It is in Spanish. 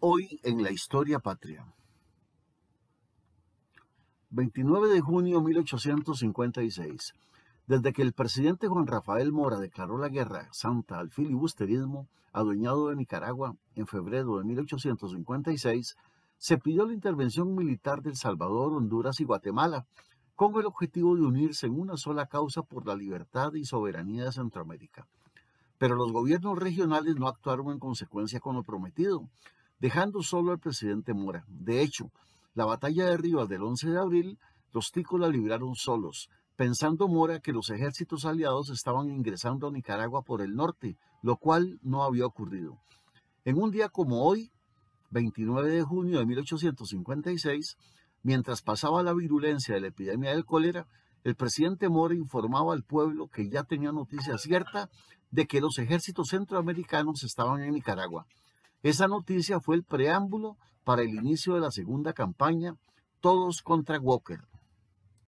Hoy en la historia patria. 29 de junio de 1856. Desde que el presidente Juan Rafael Mora declaró la guerra santa al filibusterismo adueñado de Nicaragua en febrero de 1856, se pidió la intervención militar del El Salvador, Honduras y Guatemala, con el objetivo de unirse en una sola causa por la libertad y soberanía de Centroamérica. Pero los gobiernos regionales no actuaron en consecuencia con lo prometido, dejando solo al presidente Mora. De hecho, la batalla de Rivas del 11 de abril, los ticos la libraron solos, pensando Mora que los ejércitos aliados estaban ingresando a Nicaragua por el norte, lo cual no había ocurrido. En un día como hoy, 29 de junio de 1856, mientras pasaba la virulencia de la epidemia del cólera, el presidente Mora informaba al pueblo que ya tenía noticia cierta de que los ejércitos centroamericanos estaban en Nicaragua. Esa noticia fue el preámbulo para el inicio de la segunda campaña Todos contra Walker.